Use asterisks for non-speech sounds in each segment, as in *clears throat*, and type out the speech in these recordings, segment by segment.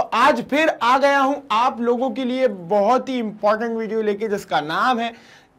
तो आज फिर आ गया हूं आप लोगों के लिए बहुत ही इंपॉर्टेंट वीडियो लेके जिसका नाम है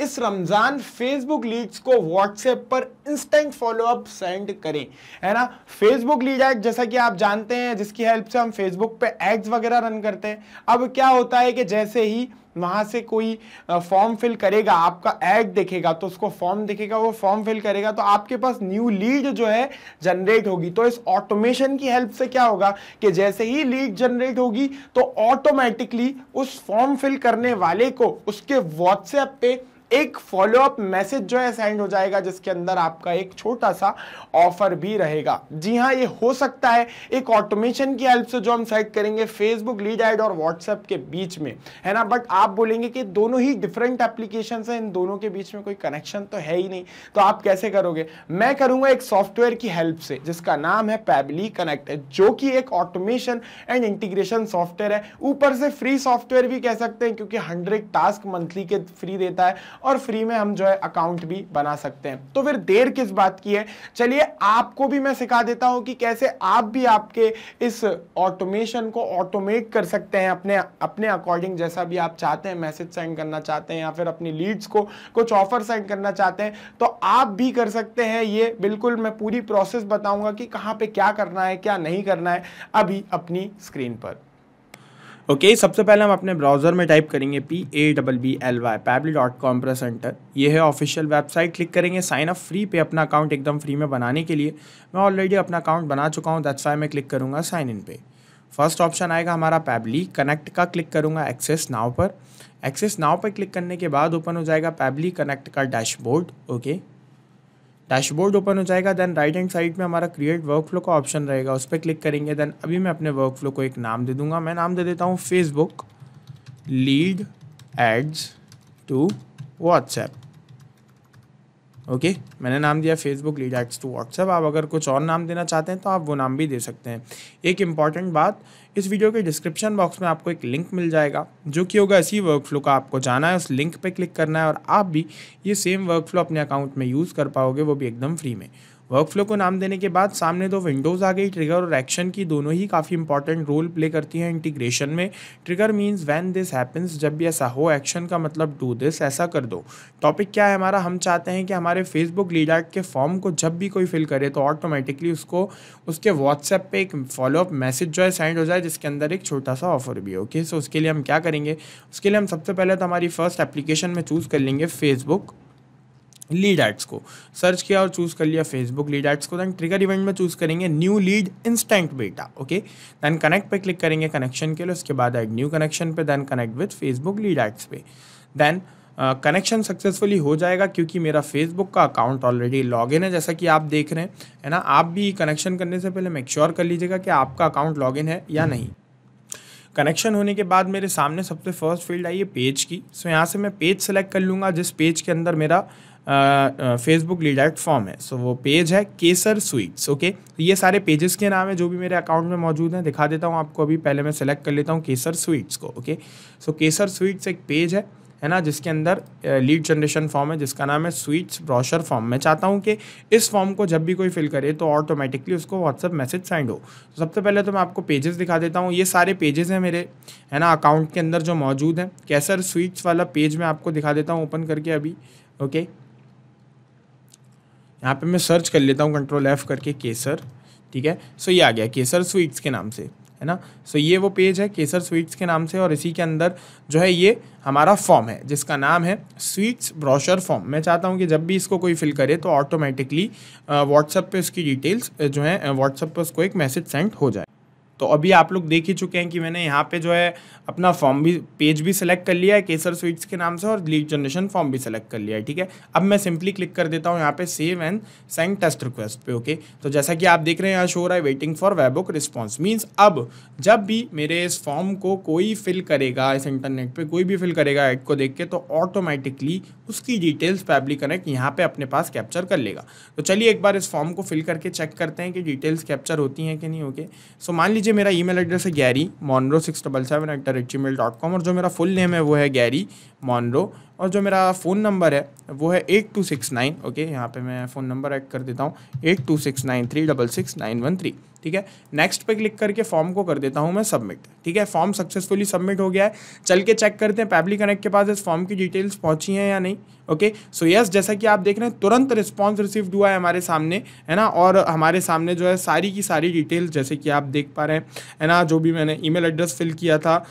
इस रमज़ान फेसबुक लीड्स को व्हाट्सएप पर इंस्टेंट फॉलोअप सेंड करें है ना फेसबुक लीड एक्ट जैसा कि आप जानते हैं जिसकी हेल्प से हम फेसबुक पे एड्स वगैरह रन करते हैं अब क्या होता है कि जैसे ही वहां से कोई फॉर्म फिल करेगा आपका एड देखेगा तो उसको फॉर्म देखेगा वो फॉर्म फिल करेगा तो आपके पास न्यू लीड जो है जनरेट होगी तो इस ऑटोमेशन की हेल्प से क्या होगा कि जैसे ही लीड जनरेट होगी तो ऑटोमेटिकली उस फॉर्म फिल करने वाले को उसके व्हाट्सएप पे एक फॉलोअप मैसेज जो है सेंड हो जाएगा जिसके अंदर आपका एक छोटा सा ऑफर भी रहेगा जी हाँ ये हो सकता है एक ऑटोमेशन की हेल्प से जो हम सेट करेंगे फेसबुक लीड एड और व्हाट्सएप के बीच में है ना बट आप बोलेंगे कि दोनों ही डिफरेंट एप्लीकेशन है इन दोनों के बीच में कोई कनेक्शन तो है ही नहीं तो आप कैसे करोगे मैं करूंगा एक सॉफ्टवेयर की हेल्प से जिसका नाम है पैबली कनेक्ट जो कि एक ऑटोमेशन एंड इंटीग्रेशन सॉफ्टवेयर है ऊपर से फ्री सॉफ्टवेयर भी कह सकते हैं क्योंकि हंड्रेड टास्क मंथली के फ्री देता है और फ्री में हम जो है अकाउंट भी बना सकते हैं तो फिर देर किस बात की है चलिए आपको भी मैं सिखा देता हूं कि कैसे आप भी आपके इस ऑटोमेशन को ऑटोमेट कर सकते हैं अपने अपने अकॉर्डिंग जैसा भी आप चाहते हैं मैसेज सेंड करना चाहते हैं या फिर अपनी लीड्स को कुछ ऑफर सेंड करना चाहते हैं तो आप भी कर सकते हैं ये बिल्कुल मैं पूरी प्रोसेस बताऊंगा कि कहाँ पे क्या करना है क्या नहीं करना है अभी अपनी स्क्रीन पर ओके okay, सबसे पहले हम अपने ब्राउज़र में टाइप करेंगे P A double B L Y Pabbly dot com press enter ये है ऑफिशियल वेबसाइट क्लिक करेंगे साइन अप फ्री पे अपना अकाउंट एकदम फ्री में बनाने के लिए मैं ऑलरेडी अपना अकाउंट बना चुका हूँ दैट्स वाई मैं क्लिक करूँगा साइन इन पे फर्स्ट ऑप्शन आएगा हमारा पैबली कनेक्ट का क्लिक करूँगा एक्सेस नाव पर एक्सेस नाव पर क्लिक करने के बाद ओपन हो जाएगा पैबली कनेक्ट का dashboard okay okay? Dashboard open हो जाएगा देन राइट हैंड साइड में हमारा क्रिएट वर्क फ्लो का ऑप्शन रहेगा उस पर क्लिक करेंगे देन अभी मैं अपने वर्क फ्लो को एक नाम दे दूंगा मैं नाम दे देता हूँ Facebook lead ads to WhatsApp okay मैंने नाम दिया Facebook lead ex to WhatsApp आप अगर कुछ और नाम देना चाहते हैं तो आप वो नाम भी दे सकते हैं एक इंपॉर्टेंट बात इस वीडियो के डिस्क्रिप्शन बॉक्स में आपको एक लिंक मिल जाएगा जो कि होगा इसी फ्लो का आपको जाना है उस लिंक पर क्लिक करना है और आप भी ये सेम वर्क फ्लो अपने अकाउंट में यूज़ कर पाओगे वो भी एकदम फ्री में वर्कफ्लो को नाम देने के बाद सामने दो विंडोज़ आ गई ट्रिगर और एक्शन की दोनों ही काफ़ी इंपॉर्टेंट रोल प्ले करती हैं इंटीग्रेशन में trigger means when this happens जब भी ऐसा हो एक्शन का मतलब डू दिस ऐसा कर दो टॉपिक क्या है हमारा हम चाहते हैं कि हमारे फेसबुक लीडर के फॉर्म को जब भी कोई फिल करे तो ऑटोमेटिकली उसको उसके व्हाट्सएप पर एक फॉलोअप मैसेज जो है सेंड हो जाए जिसके अंदर एक छोटा सा ऑफर भी ओके सो उसके लिए हम क्या करेंगे उसके लिए हम सबसे पहले तो हमारी फर्स्ट एप्लीकेशन में चूज़ कर लेंगे फेसबुक लीड एड्स को सर्च किया और चूज़ कर लिया फेसबुक लीड एड्स को दैन ट्रिगर इवेंट में चूज़ करेंगे new lead instant beta okay then connect पे क्लिक करेंगे कनेक्शन के लिए उसके बाद एड न्यू कनेक्शन पे then connect with Facebook lead ads पे दैन कनेक्शन सक्सेसफुली हो जाएगा क्योंकि मेरा फेसबुक का अकाउंट ऑलरेडी इन है जैसा कि आप देख रहे हैं है ना आप भी कनेक्शन करने से पहले मेक श्योर कर लीजिएगा कि आपका अकाउंट इन है या हम्म। नहीं कनेक्शन होने के बाद मेरे सामने सबसे फर्स्ट फील्ड आई है पेज की सो यहाँ से मैं पेज सेलेक्ट कर लूँगा जिस पेज के अंदर मेरा फेसबुक रिडायरेक्ट फॉर्म है सो so, वो पेज है केसर स्वीट्स ओके ये सारे पेजेस के नाम है जो भी मेरे अकाउंट में मौजूद हैं दिखा देता हूँ आपको अभी पहले मैं सेलेक्ट कर लेता हूँ केसर स्वीट्स को okay so so, Kesar sweets एक पेज है है ना जिसके अंदर लीड जनरेशन फॉर्म है जिसका नाम है स्वीट्स ब्रॉशर फॉर्म मैं चाहता हूँ कि इस फॉर्म को जब भी कोई फिल करे तो ऑटोमेटिकली उसको व्हाट्सअप मैसेज सेंड हो तो सबसे पहले तो मैं आपको पेजेस दिखा देता हूँ ये सारे पेजेस हैं मेरे है ना अकाउंट के अंदर जो मौजूद हैं कैसर स्वीट्स वाला पेज मैं आपको दिखा देता हूँ ओपन करके अभी ओके okay? यहाँ पे मैं सर्च कर लेता हूँ कंट्रोल एफ़ करके केसर ठीक है सो ये आ गया केसर स्वीट्स के नाम से है ना सो ये वो पेज है केसर स्वीट्स के नाम से और इसी के अंदर जो है ये हमारा फॉर्म है जिसका नाम है स्वीट्स ब्रोशर फॉर्म मैं चाहता हूँ कि जब भी इसको कोई फिल करे तो ऑटोमेटिकली व्हाट्सएप पे उसकी डिटेल्स जो है व्हाट्सएप पे उसको एक मैसेज सेंड हो जाए तो अभी आप लोग देख ही चुके हैं कि मैंने यहाँ पे जो है अपना फॉर्म भी पेज भी सिलेक्ट कर लिया है केसर स्वीट्स के नाम से और लीड जनरेशन फॉर्म भी सिलेक्ट कर लिया है ठीक है अब मैं सिंपली क्लिक कर देता हूँ यहाँ पे save and send test request पे ओके तो जैसा कि आप देख रहे हैं यहाँ शो रहा है waiting for webhook response means अब जब भी मेरे इस फॉर्म को कोई फिल करेगा इस इंटरनेट पर कोई भी फिल करेगा एड को देख के तो ऑटोमेटिकली उसकी डिटेल्स पैब्लिक कनेक्ट यहाँ पर अपने पास कैप्चर कर लेगा तो चलिए एक बार इस फॉर्म को फिल करके चेक करते हैं कि डिटेल्स कैप्चर होती हैं कि नहीं ओके सो मान लीजिए लीजिए मेरा ईमेल एड्रेस है Gary Monroe six double seven at the rate G mail dot com और जो मेरा फुल नेम है वो है गैरी मॉनरो और जो मेरा फ़ोन नंबर है वो है eight two six nine okay यहाँ पे मैं फ़ोन नंबर ऐड कर देता हूँ eight two six nine three double six nine one three ठीक है नेक्स्ट पे क्लिक करके फॉर्म को कर देता हूँ मैं सबमिट ठीक है फॉर्म सक्सेसफुली सबमिट हो गया है चल के चेक करते हैं पैबली कनेक्ट के पास इस फॉर्म की डिटेल्स पहुँची हैं या नहीं ओके सो यस जैसा कि आप देख रहे हैं तुरंत रिस्पॉन्स रिसीव हुआ है हमारे सामने है ना और हमारे सामने जो है सारी की सारी डिटेल्स जैसे कि आप देख पा रहे हैं है ना जो भी मैंने ईमेल एड्रेस फिल किया था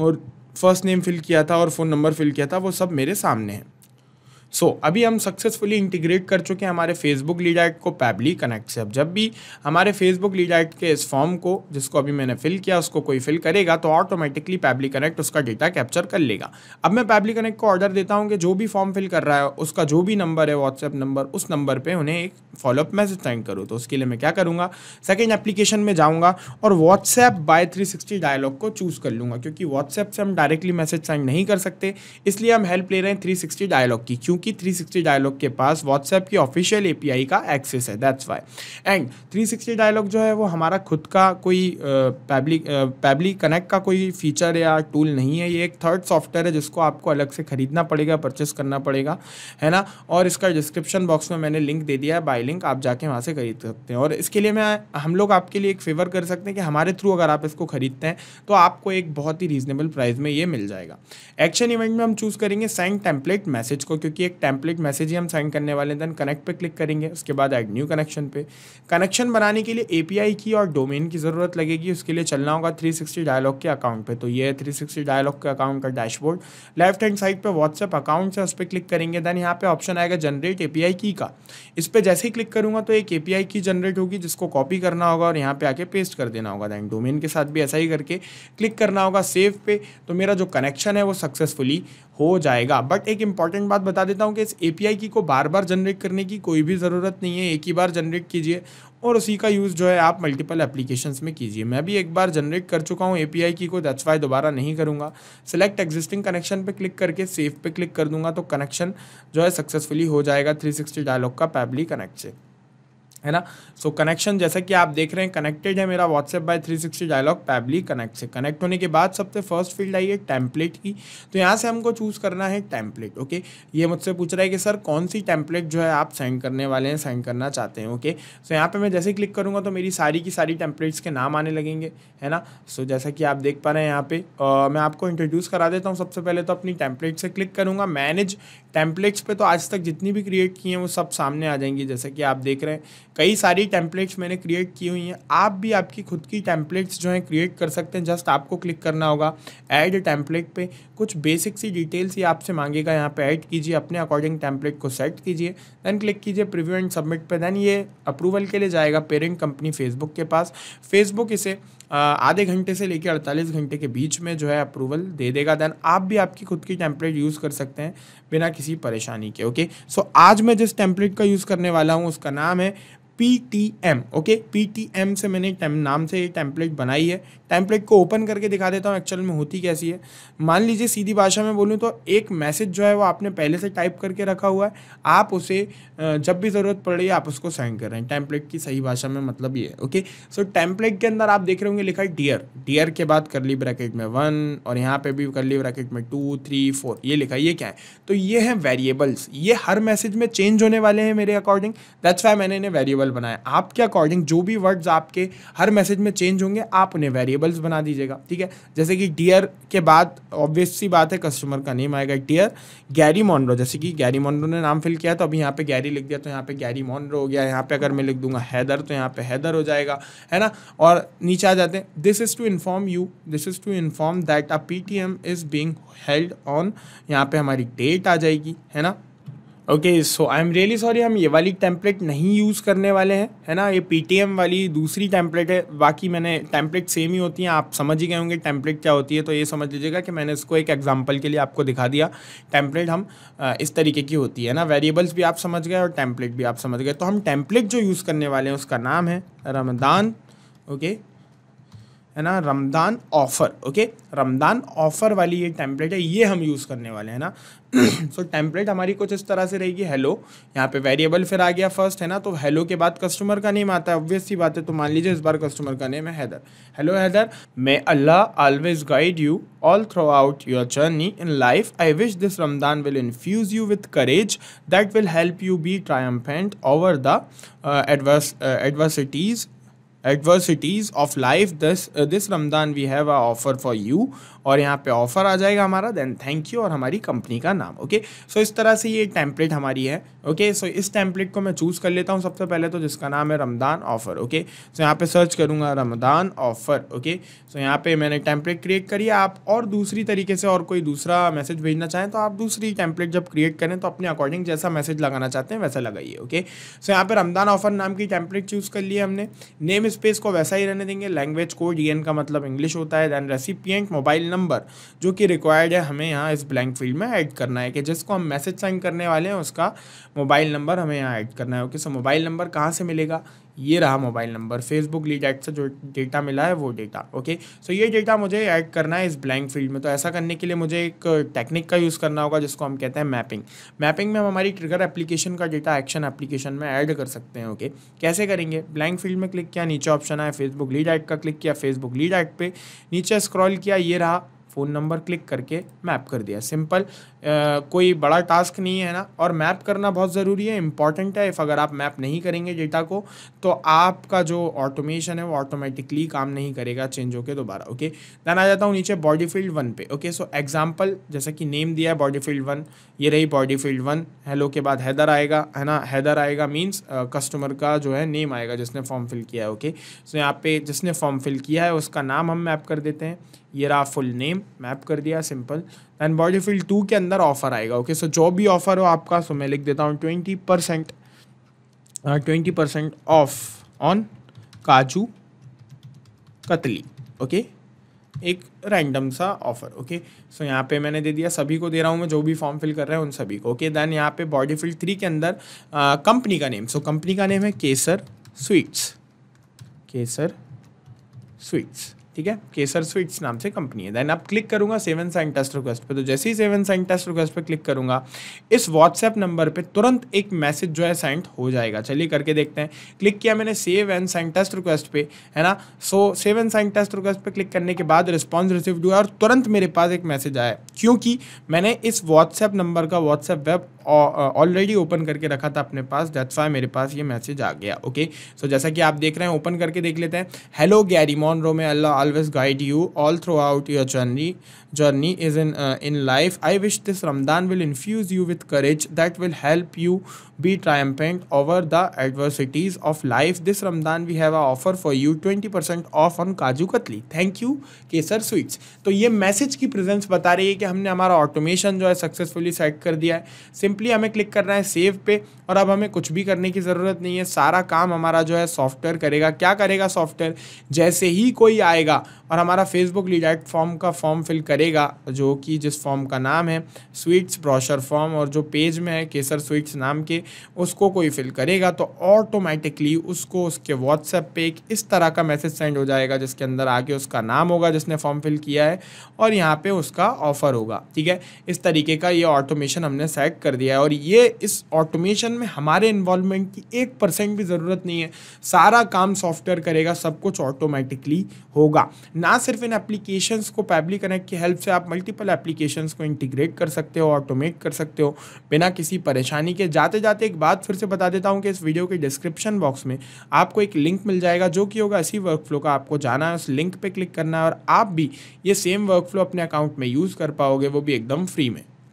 और फ़र्स्ट नेम फिल किया था और फ़ोन नंबर फिल किया था वो सब मेरे सामने है सो so, अभी हम सक्सेसफुली इंटीग्रेट कर चुके हैं हमारे फेसबुक लीड एक्ट को पैबली कनेक्ट से अब जब भी हमारे फेसबुक लीड एक्ट के इस फॉर्म को जिसको अभी मैंने फिल किया उसको कोई फिल करेगा तो ऑटोमेटिकली पैबली कनेक्ट उसका डेटा कैप्चर कर लेगा अब मैं पैबली कनेक्ट को ऑर्डर देता हूँ कि जो भी फॉर्म फिल कर रहा है उसका जो भी नंबर है व्हाट्सएप नंबर उस नंबर पर उन्हें एक फॉलोअप मैसेज सेंड करूँ तो उसके लिए मैं क्या करूँगा सेकेंड एप्लीकेशन में जाऊँगा और व्हाट्सएप बाय थ्री डायलॉग को चूज़ कर लूँगा क्योंकि व्हाट्सएप से हम डायरेक्टली मैसेज सेंड नहीं कर सकते इसलिए हम हेल्प ले रहे हैं थ्री डायलॉग की क्योंकि क्योंकि 360 डायलॉग के पास व्हाट्सएप की ऑफिशियल एपीआई का एक्सेस है दैट्स वाई एंड 360 डायलॉग जो है वो हमारा खुद का कोई पैबली पैबली कनेक्ट का कोई फीचर या टूल नहीं है ये एक थर्ड सॉफ्टवेयर है जिसको आपको अलग से खरीदना पड़ेगा परचेस करना पड़ेगा है ना और इसका डिस्क्रिप्शन बॉक्स में मैंने लिंक दे दिया है बाई लिंक आप जाके वहाँ से खरीद सकते हैं और इसके लिए मैं हम लोग आपके लिए एक फेवर कर सकते हैं कि हमारे थ्रू अगर आप इसको खरीदते हैं तो आपको एक बहुत ही रीजनेबल प्राइस में ये मिल जाएगा एक्शन इवेंट में हम चूज़ करेंगे सेंड टेम्पलेट मैसेज को क्योंकि एक टैंपलेट मैसेज ही हम सेंड करने वाले हैं देन कनेक्ट पे क्लिक करेंगे उसके बाद एड न्यू कनेक्शन पे कनेक्शन बनाने के लिए एपीआई की और डोमेन की ज़रूरत लगेगी उसके लिए चलना होगा 360 डायलॉग के अकाउंट पे तो ये है थ्री डायलॉग के अकाउंट का डैशबोर्ड लेफ्ट हैंड साइड पर व्हाट्सअप अकाउंट है उस पर क्लिक करेंगे देन यहाँ पे ऑप्शन आएगा जनरेट ए की का इस पर जैसे ही क्लिक करूँगा तो एक ए की जनरेट होगी जिसको कॉपी करना होगा और यहाँ पर आके पेस्ट कर देना होगा देन डोमेन के साथ भी ऐसा ही करके क्लिक करना होगा सेव पे तो मेरा जो कनेक्शन है वो सक्सेसफुली हो जाएगा बट एक इंपॉर्टेंट बात बता देता समझता हूँ कि इस ए की को बार बार जनरेट करने की कोई भी ज़रूरत नहीं है एक ही बार जनरेट कीजिए और उसी का यूज़ जो है आप मल्टीपल एप्लीकेशंस में कीजिए मैं भी एक बार जनरेट कर चुका हूँ ए की को दैट्स वाई दोबारा नहीं करूँगा सेलेक्ट एग्जिस्टिंग कनेक्शन पे क्लिक करके सेफ पे क्लिक कर दूंगा तो कनेक्शन जो है सक्सेसफुली हो जाएगा 360 डायलॉग का पैबली कनेक्ट है ना सो so, कनेक्शन जैसा कि आप देख रहे हैं कनेक्टेड है मेरा WhatsApp by 360 dialog Pabbly Connect से कनेक्ट होने के बाद सबसे फर्स्ट फील्ड आई है टैंपलेट की तो यहाँ से हमको चूज़ करना है टैंपलेट ओके ये मुझसे पूछ रहा है कि सर कौन सी टैंपलेट जो है आप सेंड करने वाले हैं सेंड करना चाहते हैं ओके सो so, यहाँ पर मैं जैसे क्लिक करूँगा तो मेरी सारी की सारी टैंपलेट्स के नाम आने लगेंगे है ना सो so, जैसा कि आप देख पा रहे हैं यहाँ पर मैं आपको इंट्रोड्यूस करा देता हूँ सबसे पहले तो अपनी टैंपलेट से क्लिक करूँगा मैनेज टेम्पलेट्स पे तो आज तक जितनी भी क्रिएट की हैं वो सब सामने आ जाएंगी जैसे कि आप देख रहे हैं कई सारी टेम्पलेट्स मैंने क्रिएट की हुई हैं आप भी आपकी खुद की टेम्पलेट्स जो हैं क्रिएट कर सकते हैं जस्ट आपको क्लिक करना होगा ऐड टेम्पलेट पे कुछ बेसिक सी डिटेल्स ही आपसे मांगेगा यहाँ पे ऐड कीजिए अपने अकॉर्डिंग टेम्पलेट को सेट कीजिए देन क्लिक कीजिए प्रिव्यू एंड सबमिट पर देन ये अप्रूवल के लिए जाएगा पेरेंट कंपनी फेसबुक के पास फेसबुक इसे आधे घंटे से लेकर अड़तालीस घंटे के बीच में जो है अप्रूवल दे देगा देन आप भी आपकी खुद की टेम्पलेट यूज़ कर सकते हैं बिना किसी किसी परेशानी के ओके सो आज मैं जिस टेम्पलेट का यूज़ करने वाला हूँ उसका नाम है P T M okay P T M से मैंने टेम, नाम से ये टेम्पलेट बनाई है टेम्पलेट को ओपन करके दिखा देता हूँ एक्चुअल में होती कैसी है मान लीजिए सीधी भाषा में बोलूँ तो एक मैसेज जो है वो आपने पहले से टाइप करके रखा हुआ है आप उसे जब भी ज़रूरत पड़ रही है आप उसको सेंड कर रहे हैं टेम्पलेट की सही भाषा में मतलब ये है ओके सो टेम्पलेट के अंदर आप देख रहे होंगे लिखा है डियर डियर के बाद कर ली ब्रैकेट में वन और यहाँ पर भी कर ली ब्रैकेट में टू थ्री फोर ये लिखा ये क्या है तो ये हैं वेरिएबल्स ये हर मैसेज में चेंज होने वाले हैं मेरे अकॉर्डिंग दैट्स वाई मैंने इन्हें वेरिएबल वेरिएबल बनाए आपके अकॉर्डिंग जो भी वर्ड्स आपके हर मैसेज में चेंज होंगे आप उन्हें वेरिएबल्स बना दीजिएगा ठीक है जैसे कि डियर के बाद ऑब्वियस सी बात है कस्टमर का नेम आएगा डियर गैरी मॉनरो जैसे कि गैरी मॉनरो ने नाम फिल किया तो अभी यहाँ पे गैरी लिख दिया तो यहाँ पे गैरी मॉनरो हो गया यहाँ पे अगर मैं लिख दूंगा हैदर तो यहाँ पे हैदर हो जाएगा है ना और नीचे आ जाते हैं this is to inform you this is to inform that a P T M is being held on यहाँ पे हमारी डेट आ जाएगी है ना okay so I am really sorry हम ये वाली टैंपलेट नहीं यूज़ करने वाले हैं है ना ये पी वाली दूसरी टैंपलेट है बाकी मैंने टैंपलेट सेम ही होती हैं आप समझ ही गए होंगे टैंपलेट क्या होती है तो ये समझ लीजिएगा कि मैंने इसको एक एग्जांपल के लिए आपको दिखा दिया टैंपलेट हम इस तरीके की होती है ना वेरिएबल्स भी आप समझ गए और टैंपलेट भी आप समझ गए तो हम टैंपलेट जो यूज़ करने वाले हैं उसका नाम है रमदान ओके है ना Ramadan offer okay Ramadan offer वाली ये टेम्पलेट है ये हम यूज़ करने वाले हैं ना सो *clears throat* so, टेम्पलेट हमारी कुछ इस तरह से रहेगी हेलो यहाँ पे वेरिएबल फिर आ गया फर्स्ट है ना तो हेलो के बाद कस्टमर का नेम आता है ऑब्वियस सी बात है तो मान लीजिए इस बार कस्टमर का नेम है Haider hello Haider may Allah always guide you all throughout your journey in life I wish this Ramadan will infuse you with courage that will help you be triumphant over the adverse adversities adversities of life this this Ramadan we have a offer for you और यहाँ पे offer आ जाएगा हमारा then thank you और हमारी company का नाम okay okay? So so, इस तरह से ये टैंपलेट हमारी है ओके okay? सो so, इस टैंपलेट को मैं चूज़ कर लेता हूँ सबसे पहले तो जिसका नाम है रमदान ऑफ़र ओके सो यहाँ पर सर्च करूंगा रमदान ऑफ़र ओके सो यहाँ पर मैंने टैंपलेट क्रिएट करी आप और दूसरी तरीके से और कोई दूसरा मैसेज भेजना चाहें तो आप दूसरी टैंपलेट जब क्रिएट करें तो अपने अकॉर्डिंग जैसा मैसेज लगाना चाहते हैं वैसा लगाइए ओके सो यहाँ पर रमदान ऑफ़र नाम की टेम्पलेट चूज़ कर लिए हमने नेम स्पेस को वैसा ही रहने देंगे लैंग्वेज कोड ई का मतलब इंग्लिश होता है देन रेसिपियंट मोबाइल नंबर जो कि रिक्वायर्ड है हमें यहाँ इस ब्लैंक फील्ड में ऐड करना है कि जिसको हम मैसेज सेंड करने वाले हैं उसका मोबाइल नंबर हमें यहाँ ऐड करना है ओके सो मोबाइल नंबर कहाँ से मिलेगा ये रहा mobile number Facebook lead act से जो डेटा मिला है वो डेटा ओके सो ये डेटा मुझे ऐड करना है इस ब्लैंक फील्ड में तो ऐसा करने के लिए मुझे एक टेक्निक का यूज़ करना होगा जिसको हम कहते हैं मैपिंग मैपिंग में हम हमारी ट्रिगर एप्लीकेशन का डेटा एक्शन एप्लीकेशन में ऐड कर सकते हैं ओके कैसे करेंगे ब्लैंक फील्ड में क्लिक किया नीचे ऑप्शन आया फेसबुक लीड एक्ट का क्लिक किया फेसबुक लीड एक्ट पर नीचे स्क्रॉल किया ये रहा फ़ोन नंबर क्लिक करके मैप कर दिया सिंपल कोई बड़ा टास्क नहीं है ना और मैप करना बहुत ज़रूरी है इंपॉर्टेंट है इफ़ अगर आप मैप नहीं करेंगे डेटा को तो आपका जो ऑटोमेशन है वो ऑटोमेटिकली काम नहीं करेगा चेंज होकर दोबारा ओके दैन आ जाता हूँ नीचे बॉडी फील्ड वन पे ओके सो एग्जाम्पल जैसा कि नेम दिया है बॉडी फील्ड वन ये रही बॉडी फील्ड वन हेलो के बाद हैदर आएगा है ना हैदर आएगा मीन्स कस्टमर का जो है नेम आएगा जिसने फॉर्म फिल किया है ओके सो यहाँ पे जिसने फॉर्म फिल किया है उसका नाम हम मैप कर देते हैं ये रहा फुल नेम मैप कर दिया simple then body field two के अंदर ऑफर आएगा ओके सो जो भी ऑफर हो आपका सो मैं लिख देता हूँ twenty percent twenty percent off on kaju katli okay एक रैंडम सा ऑफर ओके सो यहाँ पे मैंने दे दिया सभी को दे रहा हूँ मैं जो भी फॉर्म फिल कर रहा हैं उन सभी को ओके देन यहाँ पे बॉडी फील्ड थ्री के अंदर कंपनी uh, का नेम सो कंपनी का नेम है केसर स्वीट्स केसर स्वीट्स ठीक है केसर स्वीट्स नाम से कंपनी है देन अब क्लिक करूंगा सेवन साइन टेस्ट रिक्वेस्ट पे तो जैसे ही सेवन साइन टेस्ट रिक्वेस्ट पे क्लिक करूंगा इस व्हाट्सएप नंबर पे तुरंत एक मैसेज जो है सेंड हो जाएगा चलिए करके देखते हैं क्लिक किया मैंने save and sign test request पे है ना so save and sign test request पे क्लिक करने के बाद रिस्पॉन्स रिसीव हुआ और तुरंत मेरे पास एक मैसेज आया क्योंकि मैंने इस व्हाट्सएप नंबर का व्हाट्सएप वेब ऑलरेडी ओपन करके रखा था अपने पास दैट्स वाई मेरे पास ये मैसेज आ गया ओके सो जैसा कि आप देख रहे हैं ओपन करके देख लेते हैं हेलो गैरी मॉन रोमे Allah always guide you all throughout your journey journey is in uh, in life i wish this ramadan will infuse you with courage that will help you Be triumphant over the adversities of life. This Ramadan we have a offer for you 20% off on kaju katli thank you Kesar sweets तो ये message की presence बता रही है कि हमने हमारा automation जो है सक्सेसफुली सेट कर दिया है सिंपली हमें क्लिक करना है सेव पे और अब हमें कुछ भी करने की ज़रूरत नहीं है सारा काम हमारा जो है सॉफ्टवेयर करेगा क्या करेगा सॉफ्टवेयर जैसे ही कोई आएगा और हमारा फेसबुक रिडायरेक्ट फॉर्म का फॉर्म फिल करेगा जो कि जिस फॉर्म का नाम है स्वीट्स ब्रॉशर फॉर्म और जो पेज में है केसर स्वीट्स नाम के उसको कोई फिल करेगा तो ऑटोमेटिकली उसको उसके व्हाट्सएप पे एक इस तरह का मैसेज सेंड हो जाएगा जिसके अंदर आके उसका नाम होगा जिसने फॉर्म फिल किया है और यहाँ पे उसका ऑफ़र होगा ठीक है इस तरीके का ये ऑटोमेशन हमने सेट कर दिया है और ये इस ऑटोमेशन में हमारे इन्वॉल्वमेंट की एक परसेंट भी ज़रूरत नहीं है सारा काम सॉफ्टवेयर करेगा सब कुछ ऑटोमेटिकली होगा ना सिर्फ इन एप्लीकेशन को पैबली कनेक्ट की हेल्प से आप मल्टीपल एप्लीकेशन को इंटीग्रेट कर सकते हो ऑटोमेट कर सकते हो बिना किसी परेशानी के जाते जाते साथ एक बात फिर से बता देता हूँ कि इस वीडियो के डिस्क्रिप्शन बॉक्स में आपको एक लिंक मिल जाएगा जो कि होगा इसी वर्क फ्लो का आपको जाना है उस लिंक पर क्लिक करना है और आप भी ये सेम वर्क फ्लो अपने अकाउंट में यूज़ कर पाओगे वो भी एकदम फ्री में